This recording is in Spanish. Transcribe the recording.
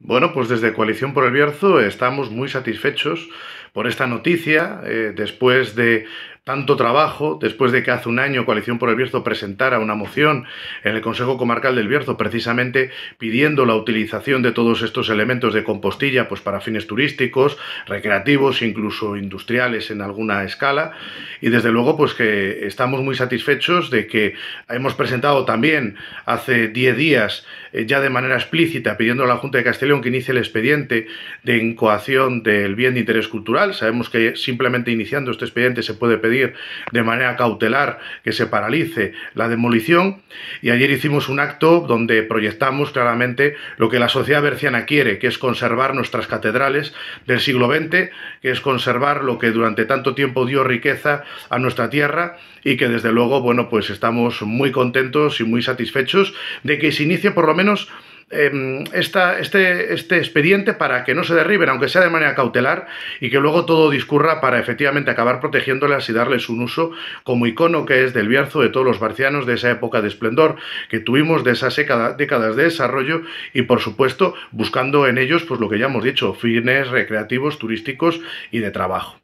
Bueno, pues desde Coalición por el Bierzo estamos muy satisfechos por esta noticia, eh, después de tanto trabajo, después de que hace un año Coalición por el Bierzo presentara una moción en el Consejo Comarcal del Bierzo, precisamente pidiendo la utilización de todos estos elementos de compostilla pues para fines turísticos, recreativos, incluso industriales en alguna escala. Y desde luego, pues que estamos muy satisfechos de que hemos presentado también hace 10 días, eh, ya de manera explícita, pidiendo a la Junta de Castellón que inicie el expediente de incoación del bien de interés cultural Sabemos que simplemente iniciando este expediente se puede pedir de manera cautelar que se paralice la demolición. Y ayer hicimos un acto donde proyectamos claramente lo que la sociedad berciana quiere, que es conservar nuestras catedrales del siglo XX, que es conservar lo que durante tanto tiempo dio riqueza a nuestra tierra y que desde luego, bueno, pues estamos muy contentos y muy satisfechos de que se inicie por lo menos Em, este, este expediente para que no se derriben, aunque sea de manera cautelar, y que luego todo discurra para efectivamente acabar protegiéndolas y darles un uso como icono que es del Bierzo de todos los barcianos de esa época de esplendor que tuvimos de esas décadas de desarrollo y por supuesto buscando en ellos pues lo que ya hemos dicho, fines recreativos, turísticos y de trabajo.